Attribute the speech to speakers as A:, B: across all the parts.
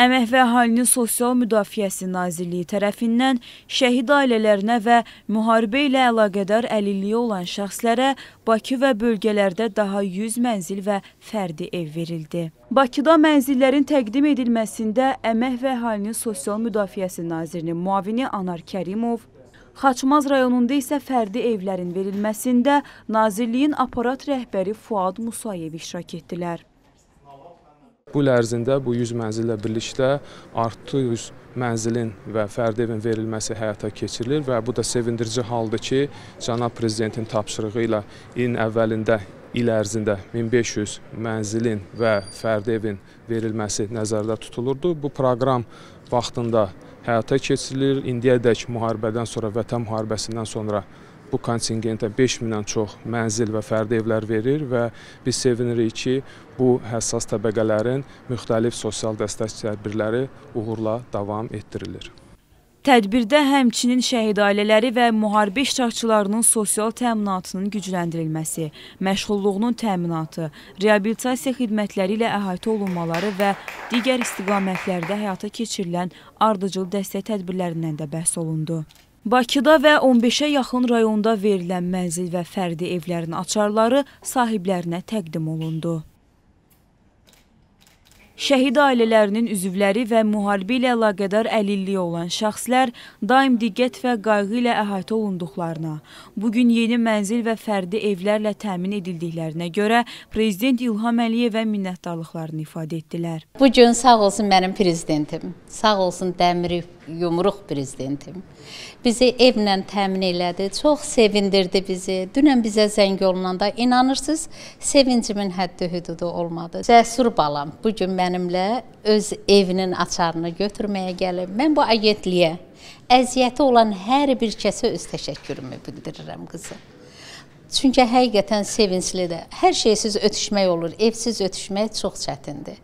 A: Əmək və Əhalinin Sosial Müdafiəsi Nazirliyi tərəfindən şəhid ailələrinə və müharibə ilə əlaqədar əlilliyi olan şəxslərə Bakı və bölgələrdə daha 100 mənzil və fərdi ev verildi. Bakıda mənzillərin təqdim edilməsində Əmək və Əhalinin Sosial Müdafiəsi Nazirinin müavini Anar Kərimov, Xaçmaz rayonunda isə fərdi evlərin verilməsində Nazirliyin aparat rəhbəri Fuad Musayev iştirak etdilər.
B: Bu il ərzində bu 100 mənzillə birlikdə artı 100 mənzilin və fərdi evin verilməsi həyata keçirilir və bu da sevindirici haldır ki, cənab prezidentin tapşırığı ilə ilin əvvəlində il ərzində 1500 mənzilin və fərdi evin verilməsi nəzərdə tutulurdu. Bu proqram vaxtında həyata keçirilir. İndiyədək müharibədən sonra, vətən müharibəsindən sonra bu kontingentə 5000-dən çox mənzil və fərdi evlər verir və biz sevinirik ki, bu həssas təbəqələrin müxtəlif sosial dəstək tədbirləri uğurla davam etdirilir.
A: Tədbirdə həmçinin şəhid ailələri və müharibə iştirakçılarının sosial təminatının gücləndirilməsi, məşğulluğunun təminatı, reabilitasiya xidmətləri ilə əhatə olunmaları və digər istiqamətlərdə həyata keçirilən ardıcıl dəstək tədbirlərindən də bəhs olundu. Bakıda və 15-ə yaxın rayonda verilən mənzil və fərdi evlərin açarları sahiblərinə təqdim olundu. Şəhid ailələrinin üzvləri və müharibə ilə əlaqədar əlilliyi olan şəxslər daim diqqət və qayğı ilə əhatə olunduqlarına, bugün yeni mənzil və fərdi evlərlə təmin edildiklərinə görə Prezident İlham Əliyevə minnətdarlıqlarını ifadə etdilər.
C: Bugün sağ olsun mənim prezidentim, sağ olsun Dəmirif yumruq prezidentim. Bizi evlə təmin elədi, çox sevindirdi bizi. Dünən bizə zəng olunanda inanırsınız, sevincimin həddi-hüdudu olmadı. Cəsur balam bu gün mənimlə öz evinin açarını götürməyə gəlib. Mən bu agentliyə əziyyəti olan hər bir kəsə öz təşəkkürümü bildirirəm qızım. Çünki həqiqətən sevinclidir. Hər şeysiz ötüşmək olur, evsiz ötüşmək çox çətindir.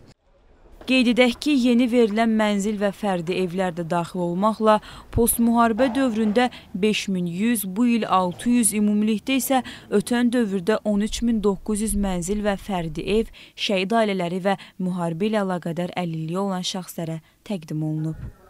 A: Qeyd edək ki, yeni verilən mənzil və fərdi evlər də daxil olmaqla postmuharibə dövründə 5100, bu il 600, ümumilikdə isə ötən dövrdə 13900 mənzil və fərdi ev şəhid ailələri və müharibə ilə əlaqədar əlilliyi olan şəxslərə təqdim olunub.